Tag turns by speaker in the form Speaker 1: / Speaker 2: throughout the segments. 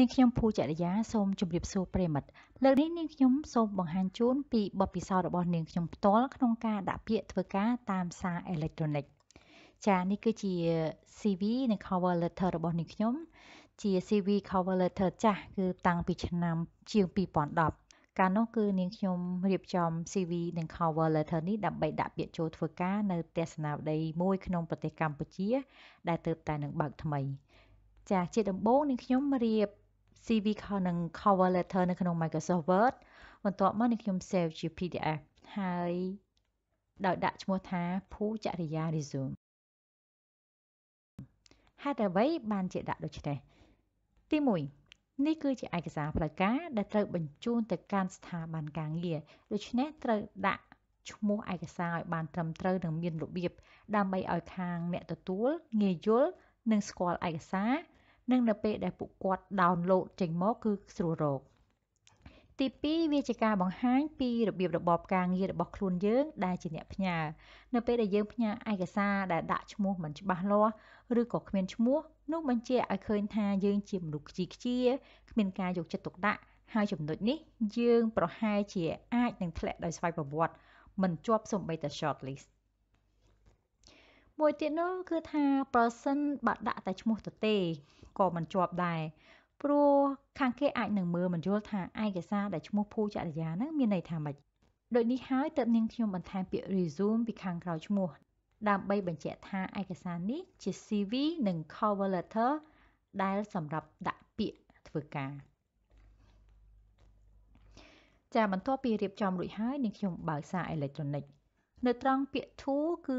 Speaker 1: នាងខ្ញុំភូចរិយាសូមជម្រាបសួរប្រិមិត្តលើកនេះនាងខ្ញុំសូមបង្ហាញជូនពីបទពិសោធន៍របស់នាងខ្ញុំផ្ទាល់ក្នុងការដាក់ពាក្យធ្វើការតាមសារអេເລັກត្រូនិកចានេះគឺជា CV និង cover letter របស់នាងខ្ញុំជា CV cover letter ចាស់គឺតាំងពីឆ្នាំជាង2010កាលនោះគឺនាងខ្ញុំរៀបចំ CV និង cover letter នេះដើម្បីដាក់ពាក្យចូលធ្វើការនៅទស្សនាវដ្តីមួយក្នុងប្រទេសកម្ពុជាដែលទើបតែនឹងបើកថ្មីចាជាដំបូងនាងខ្ញុំរៀប CV និង cover letter នៅក្នុង Microsoft Word បន្ទាប់មកនេះខ្ញុំ save ជា PDF ហើយដោយដាក់ឈ្មោះថាភូចរិយា resume ហេតុអ្វីបានជាដាក់ដូចនេះទី1នេះគឺជាឯកសារផ្លូវការដែលត្រូវបញ្ជូនទៅកាន់ស្ថាប័នការងារដូច្នេះត្រូវដាក់ឈ្មោះឯកសារឲ្យបានត្រឹមត្រូវនិងមាន របៀបដើម្បីឲ្យខាងអ្នកទទួល ងាយយល់និងស្គាល់ឯកសារនិងនៅពេលដែលពួកគាត់ download ចេញមកគឺស្រួលរកទី2វាជាការបង្ហាញពីរបៀបរបបការងាររបស់ខ្លួនយើងដែលជាអ្នកផ្ញើនៅពេលដែលយើងផ្ញើឯកសារដែលដាក់ឈ្មោះមិនច្បាស់លាស់ឬក៏គ្មានឈ្មោះនោះបញ្ជាក់ឲ្យឃើញថាយើងជាមនុស្សខ្ជីខ្ជាគ្មានការយកចិត្តទុកដាក់ហើយចំណុចនេះ យើង ប្រហែលជាអាចនឹងធ្លាក់ដោយស្វ័យប្រវត្តិមិនជាប់សម្បីតែ short list មួយទៀតនោះគឺថាប្រសិនបើដាក់តែឈ្មោះទៅទេក៏មិនជាប់ដែរព្រោះខាងគេអាចនឹងមើលមិនយល់ថាឯកសារដែលឈ្មោះភូចរិយាហ្នឹងមានន័យថាម៉េចដូចនេះហើយតើនាងខ្ញុំបន្ថែមពាក្យ resume ពីខាងក្រោយឈ្មោះដើម្បីបញ្ជាក់ថាឯកសារនេះជា CV និង cover letter ដែលសម្រាប់ដាក់ពាក្យធ្វើការ ចាបន្ទាប់ពីរៀបចំរួចហើយនាងខ្ញុំបើកសារអេເລັກត្រូនិកនៅត្រង់ពាក្យ to គឺ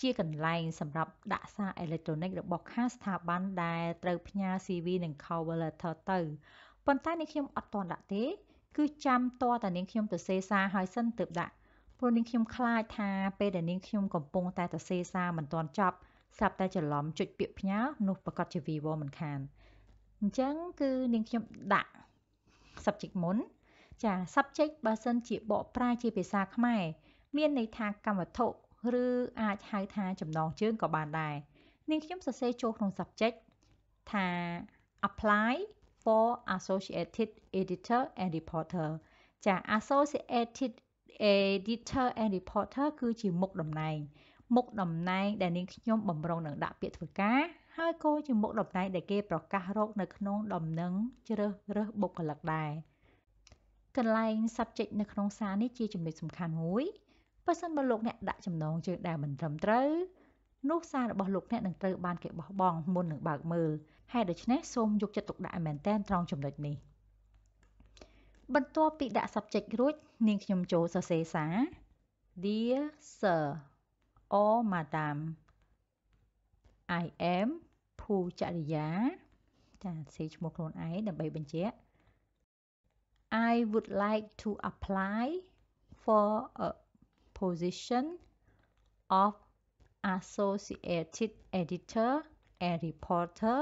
Speaker 1: ជាកន្លែងសម្រាប់ដាក់សារអេឡិចត្រូនិករបស់ខាងស្ថាប័នដែលត្រូវផ្ញើ CV និង cover letter ទៅប៉ុន្តែនាងខ្ញុំអត់ទាន់ដាក់ទេ គឺចាំតតែនាងខ្ញុំទៅសេសារហើយសិនទើបដាក់ព្រោះនាងខ្ញុំខ្លាចថាពេលដែលនាងខ្ញុំកំពុងតែទៅសេសារមិនទាន់ចប់ស្រាប់តែច្រឡំចុចពាក្យផ្ញើនោះប្រកាសជា vivo មិនខានអញ្ចឹងគឺនាងខ្ញុំដាក់ subject មុន ចា subject បើសិនជាបកប្រែជាភាសាខ្មែរមានន័យថាកម្មវត្ថុឬអាចហៅថា ចំណងជើងក៏បាន ដែរនាងខ្ញុំសរសេរចូលក្នុង subject ថា apply for associated editor and reporter ចា associated editor and reporter គឺជាមុខតំណែងមុខតំណែងដែលនាងខ្ញុំបំរុងនឹងដាក់ពាក្យធ្វើការហើយក៏ជាមុខតំណែងដែលគេប្រកាសរក នៅក្នុងដំណឹងជ្រើសរើសបុគ្គលិកដែរកន្លែង subject នៅក្នុងសារនេះជាចំណុចសំខាន់មួយបើសិនបើលោកអ្នកដាក់ចំណងជើងដែលមិនត្រឹមត្រូវនោះសាររបស់លោកអ្នកនឹងត្រូវបានគេបោះបង់មុននឹងបើកមើលហេតុដូច្នេះសូមយកចិត្តទុកដាក់ឲ្យមែនទែនត្រង់ចំណុចនេះបន្ទាប់ពីដាក់ subject រួច នាង ខ្ញុំចូលសរសេរសារ Dear Sir or Madam I am ភូចរិយា ចាសេឈ្មោះខ្លួនឯងដើម្បីបញ្ជាក់ I would like to apply for a position of associated editor and reporter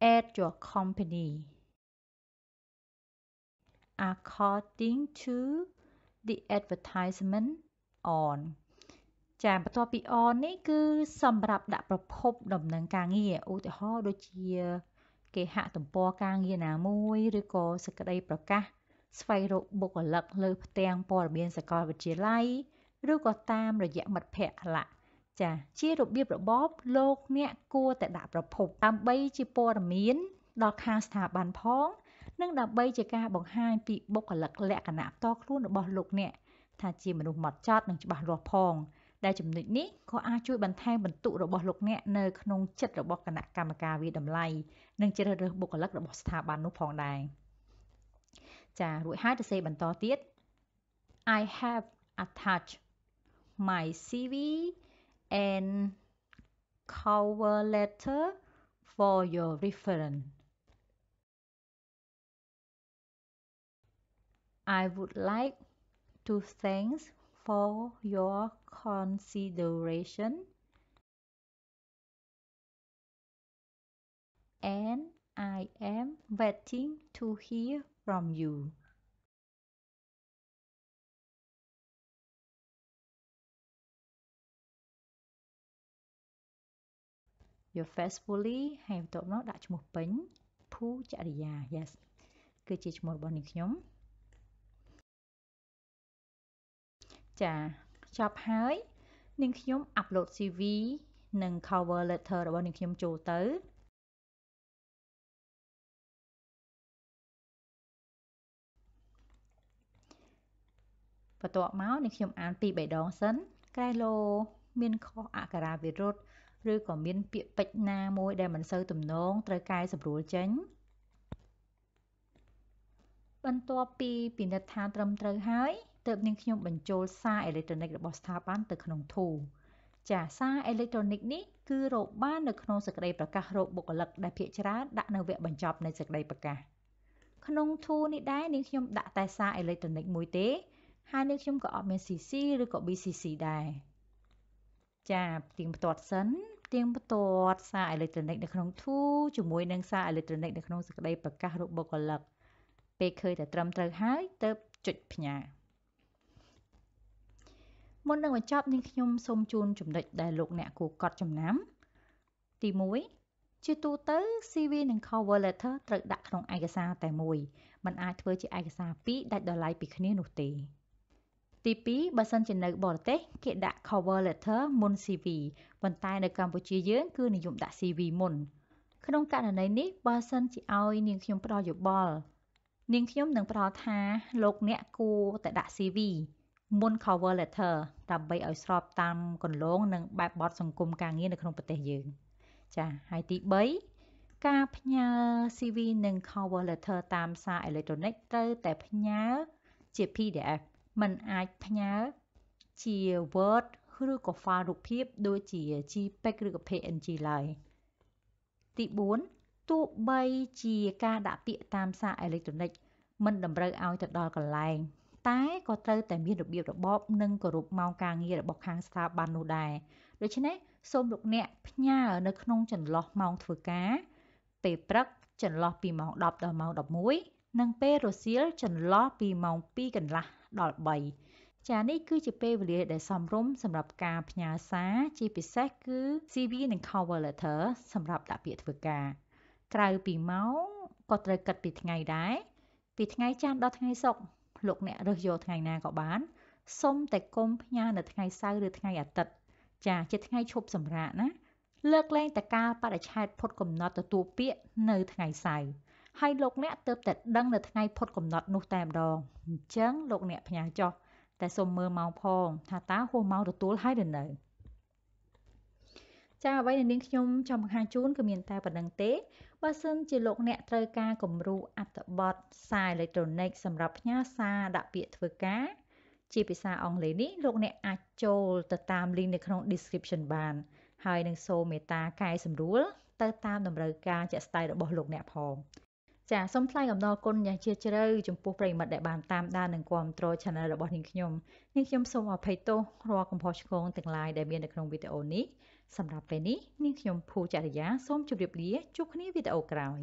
Speaker 1: at your company according to the advertisement on ចាបន្ទាប់ពី on នេះគឺ សម្រាប់ដាក់ប្រភព ដំណើរការងារឧទាហរណ៍ដូចជាគេហទំព័រការងារណាមួយឬក៏សេចក្តីប្រកាសស្វែងរកបុគ្គលិកលើផ្ទាំងព័ត៌មានសាកលវិទ្យាល័យឬក៏តាមរយៈមិត្តភ័ក្តិឡាចាជារបៀបរបបលោកអ្នកគួរតែដាក់ប្រភពដើម្បីជាព័ត៌មានដល់ខាងស្ថាប័នផងនិងដើម្បីជាការបង្ហាញពីបុគ្គលិកលក្ខណៈផ្ទាល់ខ្លួនរបស់លោកអ្នកថាជាមនុស្សម៉ត់ចត់និងច្បាស់លាស់ផងដែលចំណុចនេះក៏អាចជួយបន្ថែមបន្ទុករបស់លោកអ្នកនៅក្នុងចិត្តរបស់គណៈកម្មការវិតម្លៃនិងជ្រើសរើសបុគ្គលិករបស់ស្ថាប័ននោះផងដែរចារួចហើយទៅសេបន្តទៀត I have attached my CV and cover letter for your reference I would like to thank for your consideration and I am waiting to hear from you. Your faithfully have not much ហើយបន្ទាប់មកដាក់ឈ្មោះពេញភូចរិយា yes គឺជាឈ្មោះរបស់នាងខ្ញុំចាចប់ហើយនាងខ្ញុំ upload CV និង cover letter របស់នាងខ្ញុំចូលទៅបន្ទាប់មកនាងខ្ញុំអាន ពីរបីដងសិនក្រៃឡូមានខុសអក្ខរាវិរុទ្ធឬក៏មាន ពាក្យពេចន៍ណាមួយដែលមិនសូវទំនងត្រូវកែសម្រួលចេញបន្ទាប់ពីពិនិត្យថាត្រឹមត្រូវហើយទើបនាងខ្ញុំបញ្ចូលសារអេເລັກត្រូនិករបស់ស្ថាប័នទៅក្នុង Tool ចាសារអេເລັກត្រូនិកនេះគឺរកបាននៅក្នុងសេចក្តីប្រកាសរោគបុគ្គលិកដែលភាគច្រើនដាក់នៅវគ្គបញ្ចប់នៃសេចក្តីប្រកាសក្នុង Tool នេះដែរនាងខ្ញុំដាក់តែសារអេເລັກត្រូនិកមួយទេ ហើយនាងខ្ញុំក៏អត់មាន CC ឬក៏ BCC ដែរចាទៀងផ្ទាត់សិនទៀងផ្ទាត់សារអេເລັກត្រូនិកនៅក្នុង Tool ជាមួយនឹងសារអេເລັກត្រូនិកនៅក្នុងសេចក្តីប្រកាសរោគបុគ្គលិកពេលឃើញតែត្រឹមត្រូវហើយទៅចុចផ្ញើមុននឹងបញ្ចប់នាងខ្ញុំសូមជូនចំណុចដែលលោកអ្នកគួរកត់ចំណាំទី1ជាទូទៅ CV និង cover letter ត្រូវដាក់ក្នុងឯកសារតែមួយมันអាចធ្វើជាឯកសារពីរដាច់ដោយឡែកពីគ្នានោះទេទី2បើសិនជានៅបរទេសគេដាក់ cover letter មុន CV ប៉ុន្តែនៅកម្ពុជាយើងគឺនិយមដាក់ CV មុនក្នុងករណីនេះបើសិនជាឲ្យនាងខ្ញុំផ្ដល់យោបល់នាងខ្ញុំនឹងផ្ដល់ថាលោកអ្នកគួរតែដាក់ CV មុន cover letter ដើម្បីឲ្យស្របតាមគន្លងនិងបែបបទសង្គមការងារនៅក្នុងប្រទេសយើងចា៎ហើយទី3ការផ្ញើ CV និង cover letter តាមសារអេເລັກត្រូនិកត្រូវតែផ្ញើជា PDF มันអាចផ្ញើជា Word ឬក៏ file រូបភាពដូចជា JPEG ឬក៏ PNG ឡើយទី4ទោះបីជាការដាក់ពាក្យតាមសារអេເລັກត្រូនិកមិនតម្រូវឲ្យទៅដល់កន្លែងតែក៏ត្រូវតែមានរបៀបរបបនិងគោរពម៉ោងការងាររបស់ខាងស្ថាប័ននោះដែរដូច្នេះសូមលោកអ្នកផ្ញើនៅក្នុង ចន្លោះម៉ោងធ្វើការពេលព្រឹកចន្លោះពីម៉ោង10ដល់ម៉ោង11និងពេលរសៀលចន្លោះពីម៉ោង2កន្លះដល់3ចានេះគឺជាពេលវេលាដែលសមរម្យសម្រាប់ការផ្ញើសារជាពិសេសគឺ CV និង cover letter សម្រាប់ដាក់ពាក្យធ្វើការក្រៅពីម៉ោងក៏ត្រូវគិតពីថ្ងៃដែរពីថ្ងៃច័ន្ទដល់ថ្ងៃសុក្រលោកអ្នករើសយកថ្ងៃណាក៏បានសុំតែគុំផ្ញើនៅថ្ងៃសៅរ៍ឬថ្ងៃអាទិត្យចាជាថ្ងៃឈប់សម្រាកណាលើកលែងតកាលបរិឆេទផុតកំណត់ទទួលពាក្យនៅថ្ងៃសៅរ៍ហើយលោកអ្នកទៅតែដឹងនៅថ្ងៃផុតកំណត់នោះតែម្ដងអញ្ចឹងលោកអ្នកផ្ញើចោះតែសូមមើលម៉ោងផងថាតើហួសម៉ោងទទួលហើយឬនៅចាអ្វីដែលនាងខ្ញុំចង់បង្ហាញជូនគឺមានតែប៉ុណ្្នឹងទេបើសិនជាលោកអ្នកត្រូវការគំរូអត្ថបទសារអេឡិចត្រូនិកសម្រាប់ផ្ញើសារដាក់ពាក្យធ្វើការជាភាសាអង់គ្លេសនេះលោក អ្នកអាចចូលទៅតាម link នៅក្នុង description បានហើយនឹងសូមមេត្តាកែសម្រួលទៅតាមតម្រូវការជាក់ស្ដែងរបស់លោកអ្នកផងចាសូមថ្លែងអំណរគុណយ៉ាងជ្រាលជ្រៅចំពោះប្រិយមិត្តដែលបានតាមដាននិងគាំទ្រ Channel របស់នាងខ្ញុំនាងខ្ញុំសូមអភ័យទោសរាល់កំហុសឆ្គងទាំងឡាយដែលមាននៅក្នុងវីដេអូនេះសម្រាប់ពេលនេះនាងខ្ញុំភូចរិយាសូមជម្រាបលាជួបគ្នាវីដេអូក្រោយ